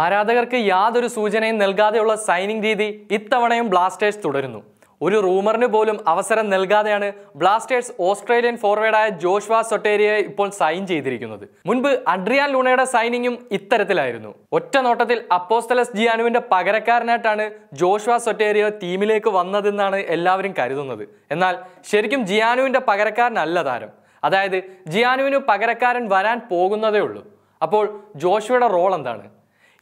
ആരാധകർക്ക് യാതൊരു സൂചനയും നൽകാതെയുള്ള സൈനിങ് രീതി ഇത്തവണയും ബ്ലാസ്റ്റേഴ്സ് തുടരുന്നു ഒരു റൂമറിന് പോലും അവസരം നൽകാതെയാണ് ബ്ലാസ്റ്റേഴ്സ് ഓസ്ട്രേലിയൻ ഫോർവേഡായ ജോഷ്വ സൊട്ടേരിയെ ഇപ്പോൾ സൈൻ ചെയ്തിരിക്കുന്നത് മുൻപ് അഡ്രിയാൻ ലൂണയുടെ സൈനിങ്ങും ഇത്തരത്തിലായിരുന്നു ഒറ്റ നോട്ടത്തിൽ അപ്പോസ്തലസ് ജിയാനുവിന്റെ പകരക്കാരനായിട്ടാണ് ജോഷ്വ സൊട്ടേരിയ ടീമിലേക്ക് വന്നതെന്നാണ് എല്ലാവരും കരുതുന്നത് എന്നാൽ ശരിക്കും ജിയാനുവിന്റെ പകരക്കാരനല്ല താരം അതായത് ജിയാനുവിന് പകരക്കാരൻ വരാൻ പോകുന്നതേ ഉള്ളൂ അപ്പോൾ ജോഷുവയുടെ റോൾ എന്താണ്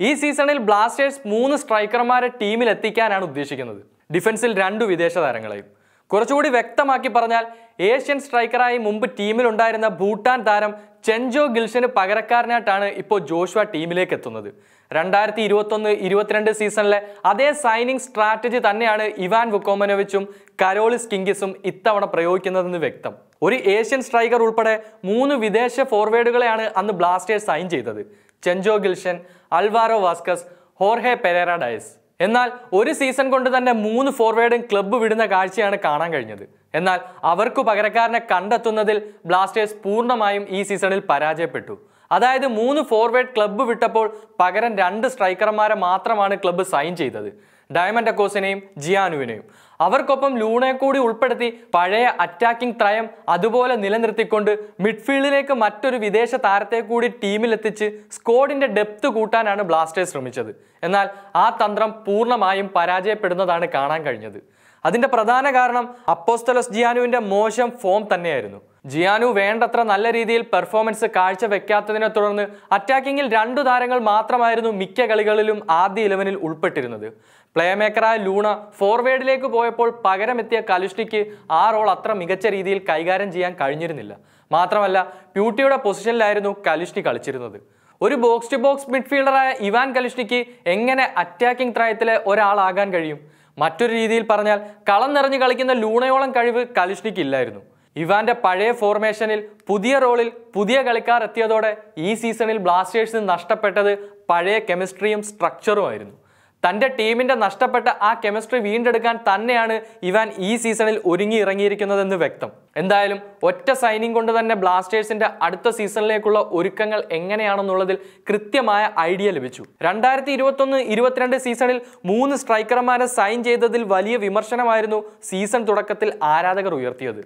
ഈ സീസണിൽ ബ്ലാസ്റ്റേഴ്സ് മൂന്ന് സ്ട്രൈക്കർമാരെ ടീമിൽ എത്തിക്കാനാണ് ഉദ്ദേശിക്കുന്നത് ഡിഫൻസിൽ രണ്ടു വിദേശ താരങ്ങളെയും കുറച്ചുകൂടി വ്യക്തമാക്കി പറഞ്ഞാൽ ഏഷ്യൻ സ്ട്രൈക്കറായി മുമ്പ് ടീമിലുണ്ടായിരുന്ന ഭൂട്ടാൻ താരം ചെഞ്ചോ ഗിൽഷന് പകരക്കാരനായിട്ടാണ് ഇപ്പോൾ ജോഷ്വ ടീമിലേക്ക് എത്തുന്നത് രണ്ടായിരത്തി ഇരുപത്തൊന്ന് ഇരുപത്തിരണ്ട് സീസണിലെ അതേ സൈനിങ് സ്ട്രാറ്റജി തന്നെയാണ് ഇവാൻ വുക്കോമനോവിച്ചും കരോളിസ് കിങ്കിസും ഇത്തവണ പ്രയോഗിക്കുന്നതെന്ന് വ്യക്തം ഒരു ഏഷ്യൻ സ്ട്രൈക്കർ ഉൾപ്പെടെ മൂന്ന് വിദേശ ഫോർവേഡുകളെയാണ് അന്ന് ബ്ലാസ്റ്റേഴ്സ് സൈൻ ചെയ്തത് ചെഞ്ചോ ഗിൽഷൻ അൽവാരോ വാസ്കസ് ഹോർഹെ പെരേറ ഡയസ് എന്നാൽ ഒരു സീസൺ കൊണ്ട് തന്നെ മൂന്ന് ഫോർവേഡും ക്ലബ്ബ് വിടുന്ന കാഴ്ചയാണ് കാണാൻ കഴിഞ്ഞത് എന്നാൽ അവർക്ക് പകരക്കാരനെ കണ്ടെത്തുന്നതിൽ ബ്ലാസ്റ്റേഴ്സ് പൂർണ്ണമായും ഈ സീസണിൽ പരാജയപ്പെട്ടു അതായത് മൂന്ന് ഫോർവേഡ് ക്ലബ്ബ് വിട്ടപ്പോൾ പകരം രണ്ട് സ്ട്രൈക്കർമാരെ മാത്രമാണ് ക്ലബ്ബ് സൈൻ ചെയ്തത് ഡയമണ്ട് അക്കോസിനെയും ജിയാനുവിനെയും അവർക്കൊപ്പം ലൂണയെ കൂടി ഉൾപ്പെടുത്തി പഴയ അറ്റാക്കിംഗ് ത്രയം അതുപോലെ നിലനിർത്തിക്കൊണ്ട് മിഡ്ഫീൽഡിലേക്ക് മറ്റൊരു വിദേശ താരത്തെ കൂടി ടീമിലെത്തിച്ച് സ്കോഡിന്റെ ഡെപ്ത് കൂട്ടാനാണ് ബ്ലാസ്റ്റേഴ്സ് ശ്രമിച്ചത് എന്നാൽ ആ തന്ത്രം പൂർണ്ണമായും പരാജയപ്പെടുന്നതാണ് കാണാൻ കഴിഞ്ഞത് അതിന്റെ പ്രധാന കാരണം അപ്പോസ്തലസ് ജിയാനുവിന്റെ മോശം ഫോം തന്നെയായിരുന്നു ജിയാനു വേണ്ടത്ര നല്ല രീതിയിൽ പെർഫോമൻസ് കാഴ്ചവെക്കാത്തതിനെ തുടർന്ന് അറ്റാക്കിങ്ങിൽ രണ്ടു താരങ്ങൾ മാത്രമായിരുന്നു മിക്ക കളികളിലും ആദ്യ ഇലവനിൽ ഉൾപ്പെട്ടിരുന്നത് പ്ലേമേക്കറായ ലൂണ ഫോർവേഡിലേക്ക് പോയപ്പോൾ പകരമെത്തിയ കലുഷ്നിക്ക് ആ റോൾ അത്ര മികച്ച രീതിയിൽ കൈകാര്യം ചെയ്യാൻ കഴിഞ്ഞിരുന്നില്ല മാത്രമല്ല പ്യൂട്ടിയുടെ പൊസിഷനിലായിരുന്നു കലുഷ്നി കളിച്ചിരുന്നത് ഒരു ബോക്സ് ടു ബോക്സ് മിഡ്ഫീൽഡറായ ഇവാൻ കലുഷ്നിക്ക് എങ്ങനെ അറ്റാക്കിംഗ് ത്രയത്തിലെ ഒരാളാകാൻ കഴിയും മറ്റൊരു രീതിയിൽ പറഞ്ഞാൽ കളം നിറഞ്ഞു കളിക്കുന്ന ലൂണയോളം കഴിവ് കലുഷ്നിക്ക് ഇല്ലായിരുന്നു ഇവാന്റെ പഴയ ഫോർമേഷനിൽ പുതിയ റോളിൽ പുതിയ കളിക്കാർ എത്തിയതോടെ ഈ സീസണിൽ ബ്ലാസ്റ്റേഴ്സിന് നഷ്ടപ്പെട്ടത് പഴയ കെമിസ്ട്രിയും സ്ട്രക്ചറും ആയിരുന്നു തൻ്റെ ടീമിൻ്റെ നഷ്ടപ്പെട്ട ആ കെമിസ്ട്രി വീണ്ടെടുക്കാൻ തന്നെയാണ് ഇവാൻ ഈ സീസണിൽ ഒരുങ്ങി ഇറങ്ങിയിരിക്കുന്നതെന്ന് വ്യക്തം എന്തായാലും ഒറ്റ സൈനിങ് കൊണ്ട് തന്നെ ബ്ലാസ്റ്റേഴ്സിൻ്റെ അടുത്ത സീസണിലേക്കുള്ള ഒരുക്കങ്ങൾ എങ്ങനെയാണെന്നുള്ളതിൽ കൃത്യമായ ഐഡിയ ലഭിച്ചു രണ്ടായിരത്തി ഇരുപത്തൊന്ന് ഇരുപത്തിരണ്ട് സീസണിൽ മൂന്ന് സ്ട്രൈക്കർമാരെ സൈൻ ചെയ്തതിൽ വലിയ വിമർശനമായിരുന്നു സീസൺ തുടക്കത്തിൽ ആരാധകർ ഉയർത്തിയത്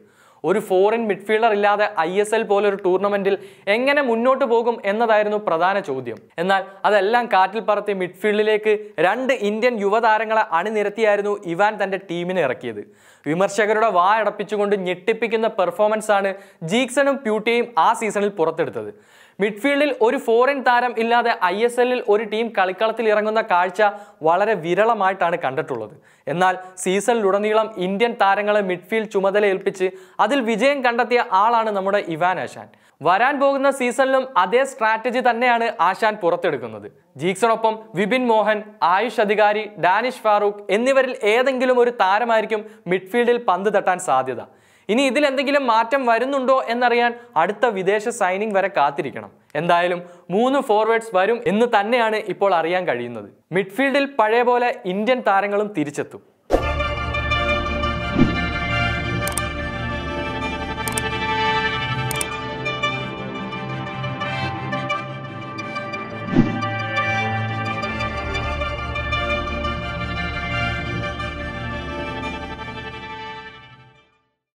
ഒരു ഫോറിൻ മിഡ്ഫീൽഡർ ഇല്ലാതെ ഐ എസ് എൽ പോലൊരു ടൂർണമെന്റിൽ എങ്ങനെ മുന്നോട്ട് പോകും എന്നതായിരുന്നു പ്രധാന ചോദ്യം എന്നാൽ അതെല്ലാം കാറ്റിൽ പറത്തി മിഡ്ഫീൽഡിലേക്ക് രണ്ട് ഇന്ത്യൻ യുവതാരങ്ങളെ അണിനിരത്തിയായിരുന്നു ഇവാൻ തന്റെ ടീമിനെ ഇറക്കിയത് വിമർശകരുടെ വായടപ്പിച്ചുകൊണ്ട് ഞെട്ടിപ്പിക്കുന്ന ആണ് ജീക്സണും പ്യൂട്ടിയും ആ സീസണിൽ പുറത്തെടുത്തത് മിഡ്ഫീൽഡിൽ ഒരു ഫോറിൻ താരം ഇല്ലാതെ ഐ എസ് എല്ലിൽ ഒരു ടീം കളിക്കളത്തിൽ ഇറങ്ങുന്ന കാഴ്ച വളരെ വിരളമായിട്ടാണ് കണ്ടിട്ടുള്ളത് എന്നാൽ സീസണിലുടനീളം ഇന്ത്യൻ താരങ്ങളെ മിഡ്ഫീൽഡ് ചുമതല ഏൽപ്പിച്ച് അതിൽ വിജയം കണ്ടെത്തിയ ആളാണ് നമ്മുടെ ഇവാൻ ആശാൻ വരാൻ പോകുന്ന സീസണിലും അതേ സ്ട്രാറ്റജി തന്നെയാണ് ആശാൻ പുറത്തെടുക്കുന്നത് ജീക്സണൊപ്പം വിപിൻ മോഹൻ ആയുഷ് അധികാരി ഡാനിഷ് ഫാറൂഖ് എന്നിവരിൽ ഏതെങ്കിലും ഒരു താരമായിരിക്കും മിഡ്ഫീൽഡിൽ പന്ത് തട്ടാൻ സാധ്യത ഇനി എന്തെങ്കിലും മാറ്റം വരുന്നുണ്ടോ എന്നറിയാൻ അടുത്ത വിദേശ സൈനിങ് വരെ കാത്തിരിക്കണം എന്തായാലും മൂന്ന് ഫോർവേഡ്സ് വരും എന്ന് തന്നെയാണ് ഇപ്പോൾ അറിയാൻ കഴിയുന്നത് മിഡ്ഫീൽഡിൽ പഴയ പോലെ ഇന്ത്യൻ താരങ്ങളും തിരിച്ചെത്തും